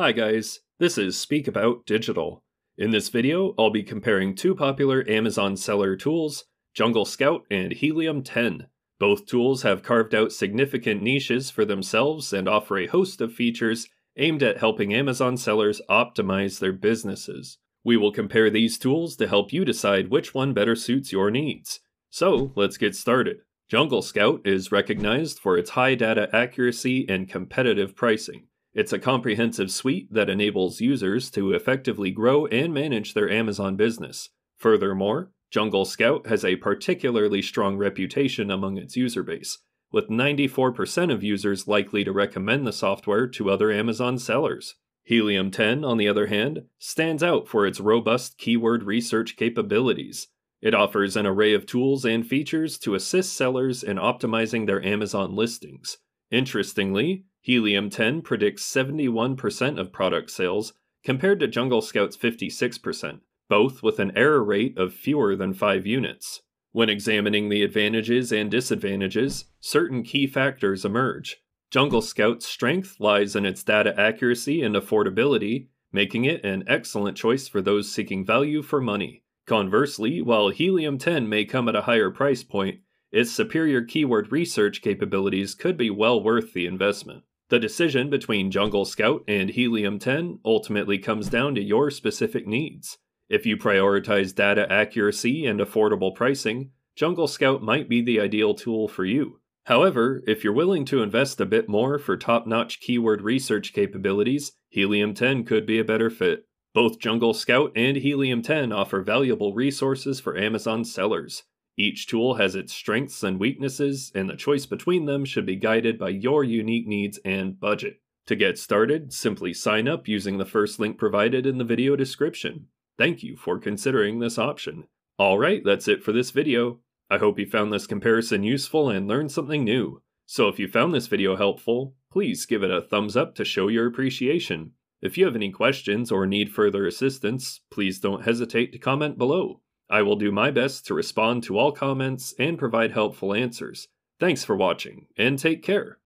Hi guys, this is Speak About Digital. In this video, I'll be comparing two popular Amazon seller tools, Jungle Scout and Helium 10. Both tools have carved out significant niches for themselves and offer a host of features aimed at helping Amazon sellers optimize their businesses. We will compare these tools to help you decide which one better suits your needs. So, let's get started. Jungle Scout is recognized for its high data accuracy and competitive pricing. It's a comprehensive suite that enables users to effectively grow and manage their Amazon business. Furthermore, Jungle Scout has a particularly strong reputation among its user base, with 94% of users likely to recommend the software to other Amazon sellers. Helium 10, on the other hand, stands out for its robust keyword research capabilities. It offers an array of tools and features to assist sellers in optimizing their Amazon listings. Interestingly, Helium 10 predicts 71% of product sales compared to Jungle Scout's 56%, both with an error rate of fewer than 5 units. When examining the advantages and disadvantages, certain key factors emerge. Jungle Scout's strength lies in its data accuracy and affordability, making it an excellent choice for those seeking value for money. Conversely, while Helium 10 may come at a higher price point, its superior keyword research capabilities could be well worth the investment. The decision between Jungle Scout and Helium 10 ultimately comes down to your specific needs. If you prioritize data accuracy and affordable pricing, Jungle Scout might be the ideal tool for you. However, if you're willing to invest a bit more for top notch keyword research capabilities, Helium 10 could be a better fit. Both Jungle Scout and Helium 10 offer valuable resources for Amazon sellers. Each tool has its strengths and weaknesses, and the choice between them should be guided by your unique needs and budget. To get started, simply sign up using the first link provided in the video description. Thank you for considering this option. Alright, that's it for this video. I hope you found this comparison useful and learned something new. So if you found this video helpful, please give it a thumbs up to show your appreciation. If you have any questions or need further assistance, please don't hesitate to comment below. I will do my best to respond to all comments and provide helpful answers. Thanks for watching, and take care.